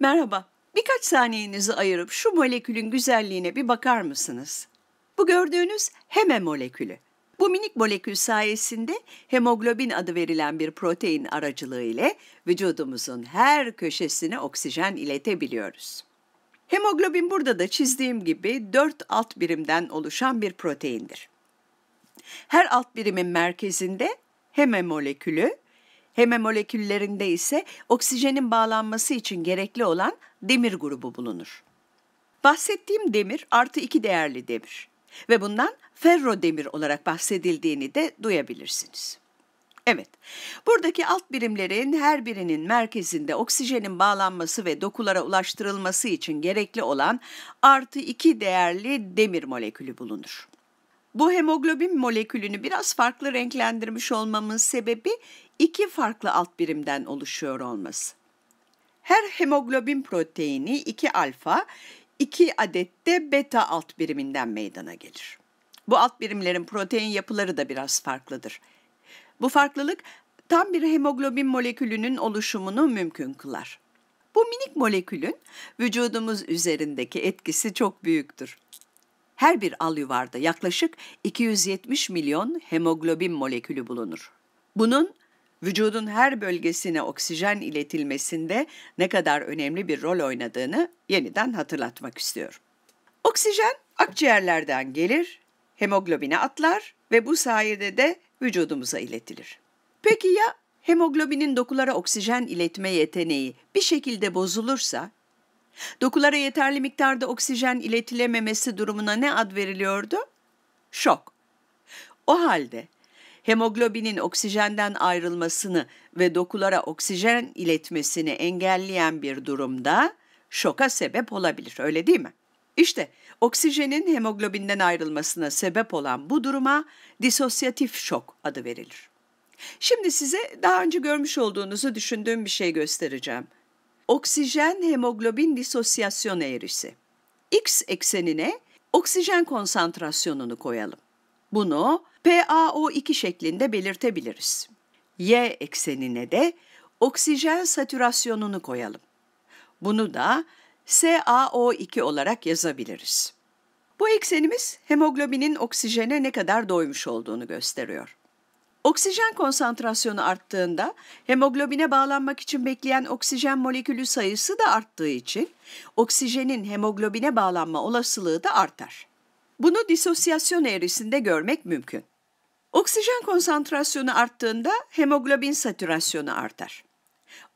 Merhaba. Birkaç saniyenizi ayırıp şu molekülün güzelliğine bir bakar mısınız? Bu gördüğünüz heme molekülü. Bu minik molekül sayesinde hemoglobin adı verilen bir protein aracılığı ile vücudumuzun her köşesine oksijen iletebiliyoruz. Hemoglobin burada da çizdiğim gibi 4 alt birimden oluşan bir proteindir. Her alt birimin merkezinde heme molekülü, Heme moleküllerinde ise oksijenin bağlanması için gerekli olan demir grubu bulunur. Bahsettiğim demir artı iki değerli demir ve bundan ferro demir olarak bahsedildiğini de duyabilirsiniz. Evet, buradaki alt birimlerin her birinin merkezinde oksijenin bağlanması ve dokulara ulaştırılması için gerekli olan artı iki değerli demir molekülü bulunur. Bu hemoglobin molekülünü biraz farklı renklendirmiş olmamın sebebi iki farklı alt birimden oluşuyor olması. Her hemoglobin proteini 2 alfa, 2 adet de beta alt biriminden meydana gelir. Bu alt birimlerin protein yapıları da biraz farklıdır. Bu farklılık tam bir hemoglobin molekülünün oluşumunu mümkün kılar. Bu minik molekülün vücudumuz üzerindeki etkisi çok büyüktür her bir al yuvarda yaklaşık 270 milyon hemoglobin molekülü bulunur. Bunun vücudun her bölgesine oksijen iletilmesinde ne kadar önemli bir rol oynadığını yeniden hatırlatmak istiyorum. Oksijen akciğerlerden gelir, hemoglobine atlar ve bu sayede de vücudumuza iletilir. Peki ya hemoglobinin dokulara oksijen iletme yeteneği bir şekilde bozulursa Dokulara yeterli miktarda oksijen iletilememesi durumuna ne ad veriliyordu? Şok. O halde hemoglobinin oksijenden ayrılmasını ve dokulara oksijen iletmesini engelleyen bir durumda şoka sebep olabilir, öyle değil mi? İşte oksijenin hemoglobinden ayrılmasına sebep olan bu duruma disosyatif şok adı verilir. Şimdi size daha önce görmüş olduğunuzu düşündüğüm bir şey göstereceğim oksijen hemoglobin disosyasyon eğrisi. X eksenine oksijen konsantrasyonunu koyalım. Bunu PaO2 şeklinde belirtebiliriz. Y eksenine de oksijen satürasyonunu koyalım. Bunu da SaO2 olarak yazabiliriz. Bu eksenimiz hemoglobinin oksijene ne kadar doymuş olduğunu gösteriyor. Oksijen konsantrasyonu arttığında hemoglobine bağlanmak için bekleyen oksijen molekülü sayısı da arttığı için oksijenin hemoglobine bağlanma olasılığı da artar. Bunu disosyasyon eğrisinde görmek mümkün. Oksijen konsantrasyonu arttığında hemoglobin satürasyonu artar.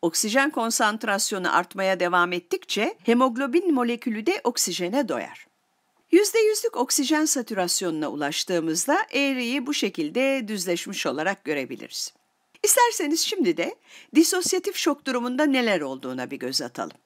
Oksijen konsantrasyonu artmaya devam ettikçe hemoglobin molekülü de oksijene doyar. %100'lük oksijen satürasyonuna ulaştığımızda eğriyi bu şekilde düzleşmiş olarak görebiliriz. İsterseniz şimdi de disosyatif şok durumunda neler olduğuna bir göz atalım.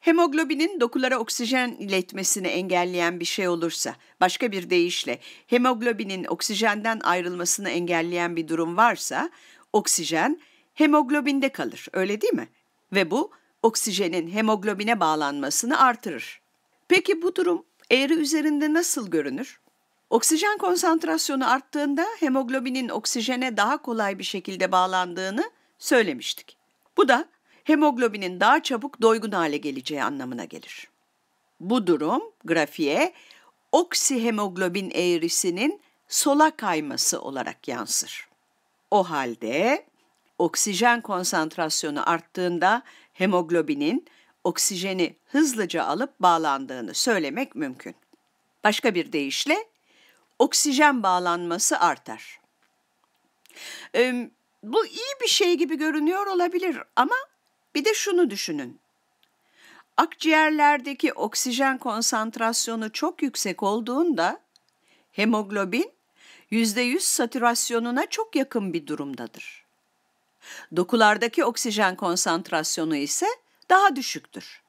Hemoglobinin dokulara oksijen iletmesini engelleyen bir şey olursa, başka bir deyişle hemoglobinin oksijenden ayrılmasını engelleyen bir durum varsa, oksijen hemoglobinde kalır, öyle değil mi? Ve bu oksijenin hemoglobine bağlanmasını artırır. Peki bu durum eğri üzerinde nasıl görünür? Oksijen konsantrasyonu arttığında hemoglobinin oksijene daha kolay bir şekilde bağlandığını söylemiştik. Bu da hemoglobinin daha çabuk doygun hale geleceği anlamına gelir. Bu durum grafiğe oksihemoglobin eğrisinin sola kayması olarak yansır. O halde oksijen konsantrasyonu arttığında hemoglobinin oksijeni hızlıca alıp bağlandığını söylemek mümkün. Başka bir deyişle oksijen bağlanması artar. Ee, bu iyi bir şey gibi görünüyor olabilir ama bir de şunu düşünün. Akciğerlerdeki oksijen konsantrasyonu çok yüksek olduğunda hemoglobin %100 satürasyonuna çok yakın bir durumdadır. Dokulardaki oksijen konsantrasyonu ise daha düşüktür.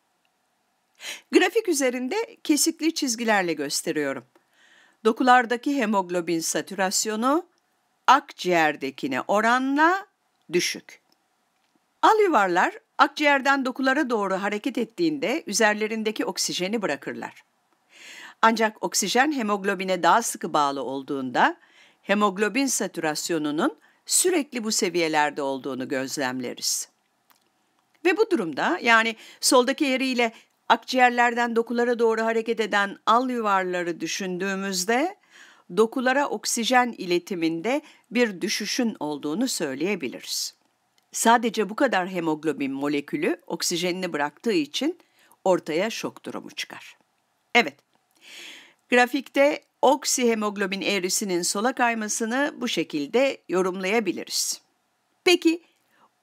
Grafik üzerinde kesikli çizgilerle gösteriyorum. Dokulardaki hemoglobin satürasyonu akciğerdekine oranla düşük. Al yuvarlar akciğerden dokulara doğru hareket ettiğinde üzerlerindeki oksijeni bırakırlar. Ancak oksijen hemoglobine daha sıkı bağlı olduğunda hemoglobin satürasyonunun sürekli bu seviyelerde olduğunu gözlemleriz. Ve bu durumda yani soldaki yeriyle akciğerlerden dokulara doğru hareket eden al yuvarları düşündüğümüzde dokulara oksijen iletiminde bir düşüşün olduğunu söyleyebiliriz. Sadece bu kadar hemoglobin molekülü oksijenini bıraktığı için ortaya şok durumu çıkar. Evet, grafikte oksihemoglobin eğrisinin sola kaymasını bu şekilde yorumlayabiliriz. Peki,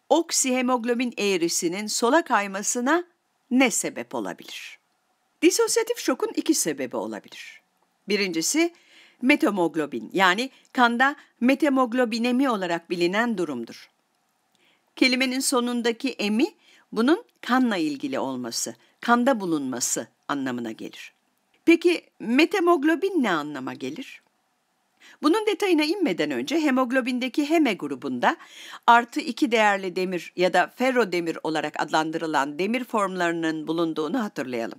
oksihemoglobin eğrisinin sola kaymasına ne sebep olabilir? Disosyatif şokun iki sebebi olabilir. Birincisi metamoglobin yani kanda metamoglobinemi olarak bilinen durumdur. Kelimenin sonundaki emi bunun kanla ilgili olması, kanda bulunması anlamına gelir. Peki metamoglobin ne anlama gelir? Bunun detayına inmeden önce hemoglobindeki heme grubunda artı iki değerli demir ya da ferro demir olarak adlandırılan demir formlarının bulunduğunu hatırlayalım.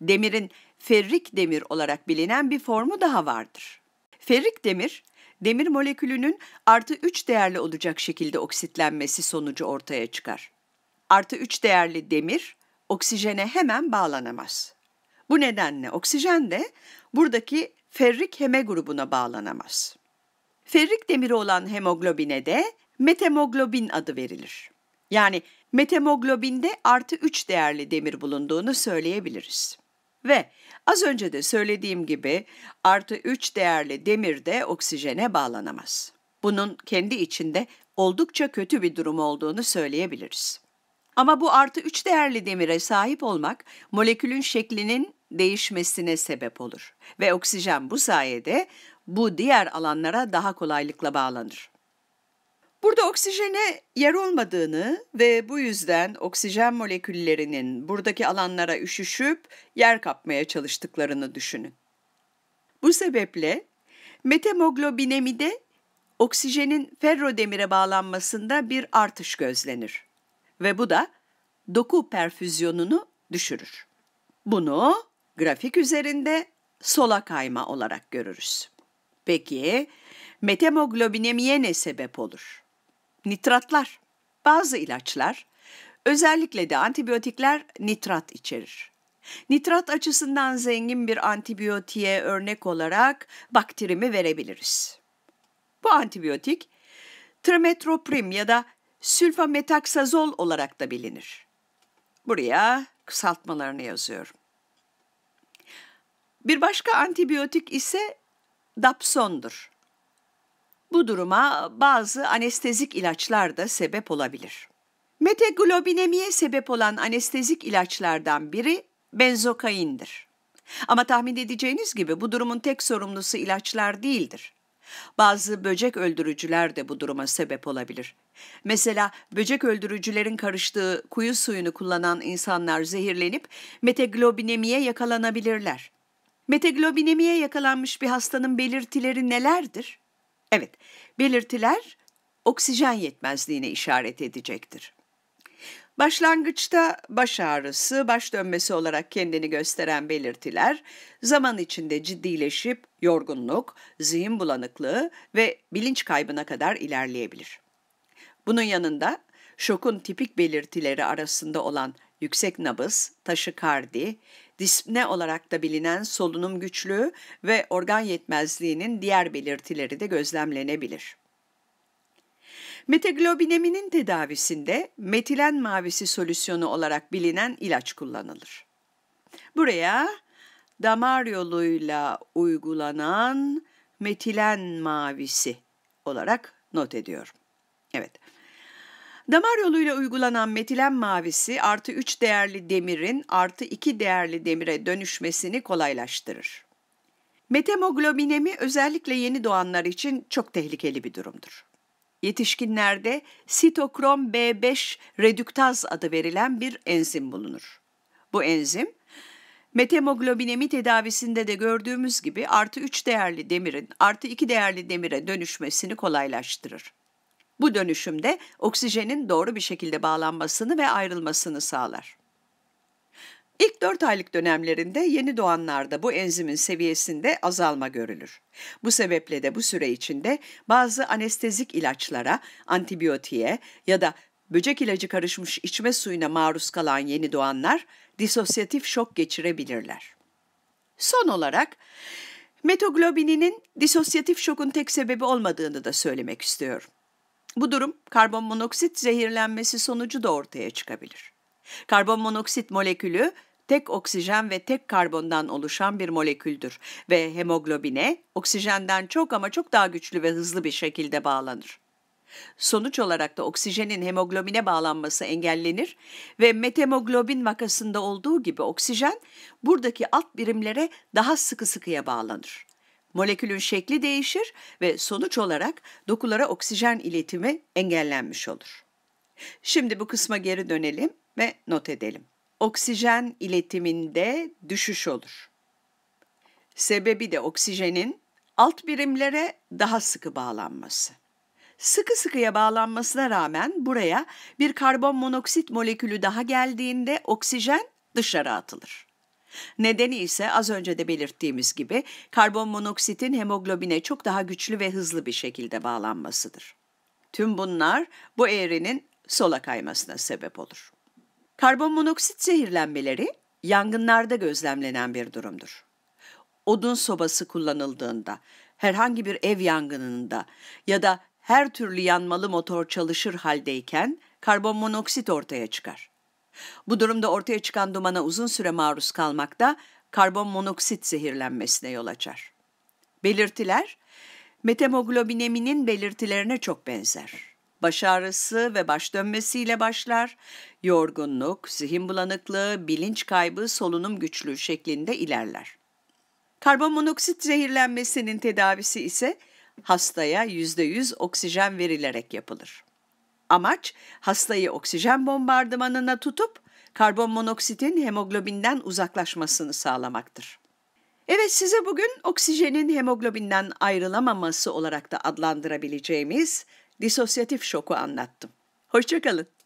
Demirin ferrik demir olarak bilinen bir formu daha vardır. Ferrik demir, demir molekülünün artı 3 değerli olacak şekilde oksitlenmesi sonucu ortaya çıkar. Artı 3 değerli demir, oksijene hemen bağlanamaz. Bu nedenle oksijen de buradaki ferrik heme grubuna bağlanamaz. Ferrik demiri olan hemoglobine de metemoglobin adı verilir. Yani metemoglobinde artı 3 değerli demir bulunduğunu söyleyebiliriz. Ve az önce de söylediğim gibi artı 3 değerli demir de oksijene bağlanamaz. Bunun kendi içinde oldukça kötü bir durum olduğunu söyleyebiliriz. Ama bu artı 3 değerli demire sahip olmak molekülün şeklinin değişmesine sebep olur ve oksijen bu sayede bu diğer alanlara daha kolaylıkla bağlanır. Burada oksijene yer olmadığını ve bu yüzden oksijen moleküllerinin buradaki alanlara üşüşüp yer kapmaya çalıştıklarını düşünün. Bu sebeple metemoglobinemide oksijenin ferrodemire bağlanmasında bir artış gözlenir ve bu da doku perfüzyonunu düşürür. Bunu grafik üzerinde sola kayma olarak görürüz. Peki metemoglobinemiye ne sebep olur? Nitratlar. Bazı ilaçlar, özellikle de antibiyotikler nitrat içerir. Nitrat açısından zengin bir antibiyotiğe örnek olarak bakterimi verebiliriz. Bu antibiyotik trimetroprim ya da sülfametaksazol olarak da bilinir. Buraya kısaltmalarını yazıyorum. Bir başka antibiyotik ise dapsondur. Bu duruma bazı anestezik ilaçlar da sebep olabilir. Meteglobinemiye sebep olan anestezik ilaçlardan biri benzokaindir. Ama tahmin edeceğiniz gibi bu durumun tek sorumlusu ilaçlar değildir. Bazı böcek öldürücüler de bu duruma sebep olabilir. Mesela böcek öldürücülerin karıştığı kuyu suyunu kullanan insanlar zehirlenip meteglobinemiye yakalanabilirler. Meteglobinemiye yakalanmış bir hastanın belirtileri nelerdir? Evet, belirtiler oksijen yetmezliğine işaret edecektir. Başlangıçta baş ağrısı, baş dönmesi olarak kendini gösteren belirtiler, zaman içinde ciddileşip yorgunluk, zihin bulanıklığı ve bilinç kaybına kadar ilerleyebilir. Bunun yanında şokun tipik belirtileri arasında olan yüksek nabız, taşikardi, Dispne olarak da bilinen solunum güçlüğü ve organ yetmezliğinin diğer belirtileri de gözlemlenebilir. Meteglobineminin tedavisinde metilen mavisi solüsyonu olarak bilinen ilaç kullanılır. Buraya damar yoluyla uygulanan metilen mavisi olarak not ediyorum. Evet. Damar yoluyla uygulanan metilen mavisi artı 3 değerli demirin artı 2 değerli demire dönüşmesini kolaylaştırır. Metemoglobinemi özellikle yeni doğanlar için çok tehlikeli bir durumdur. Yetişkinlerde sitokrom B5 redüktaz adı verilen bir enzim bulunur. Bu enzim, metemoglobinemi tedavisinde de gördüğümüz gibi artı 3 değerli demirin artı 2 değerli demire dönüşmesini kolaylaştırır. Bu dönüşümde oksijenin doğru bir şekilde bağlanmasını ve ayrılmasını sağlar. İlk 4 aylık dönemlerinde yeni doğanlarda bu enzimin seviyesinde azalma görülür. Bu sebeple de bu süre içinde bazı anestezik ilaçlara, antibiyotiğe ya da böcek ilacı karışmış içme suyuna maruz kalan yeni doğanlar disosyatif şok geçirebilirler. Son olarak metoglobininin disosyatif şokun tek sebebi olmadığını da söylemek istiyorum. Bu durum karbon monoksit zehirlenmesi sonucu da ortaya çıkabilir. Karbon monoksit molekülü tek oksijen ve tek karbondan oluşan bir moleküldür ve hemoglobine oksijenden çok ama çok daha güçlü ve hızlı bir şekilde bağlanır. Sonuç olarak da oksijenin hemoglobine bağlanması engellenir ve metemoglobin vakasında olduğu gibi oksijen buradaki alt birimlere daha sıkı sıkıya bağlanır. Molekülün şekli değişir ve sonuç olarak dokulara oksijen iletimi engellenmiş olur. Şimdi bu kısma geri dönelim ve not edelim. Oksijen iletiminde düşüş olur. Sebebi de oksijenin alt birimlere daha sıkı bağlanması. Sıkı sıkıya bağlanmasına rağmen buraya bir karbon monoksit molekülü daha geldiğinde oksijen dışarı atılır. Nedeni ise az önce de belirttiğimiz gibi karbon monoksitin hemoglobine çok daha güçlü ve hızlı bir şekilde bağlanmasıdır. Tüm bunlar bu eğrinin sola kaymasına sebep olur. Karbon monoksit zehirlenmeleri yangınlarda gözlemlenen bir durumdur. Odun sobası kullanıldığında, herhangi bir ev yangınında ya da her türlü yanmalı motor çalışır haldeyken karbon monoksit ortaya çıkar. Bu durumda ortaya çıkan dumana uzun süre maruz kalmak da karbon monoksit zehirlenmesine yol açar. Belirtiler, metemoglobineminin belirtilerine çok benzer. Baş ağrısı ve baş dönmesiyle başlar, yorgunluk, zihin bulanıklığı, bilinç kaybı, solunum güçlüğü şeklinde ilerler. Karbon monoksit zehirlenmesinin tedavisi ise hastaya %100 oksijen verilerek yapılır. Amaç hastayı oksijen bombardımanına tutup karbon monoksitin hemoglobinden uzaklaşmasını sağlamaktır. Evet size bugün oksijenin hemoglobinden ayrılamaması olarak da adlandırabileceğimiz disosyatif şoku anlattım. Hoşçakalın.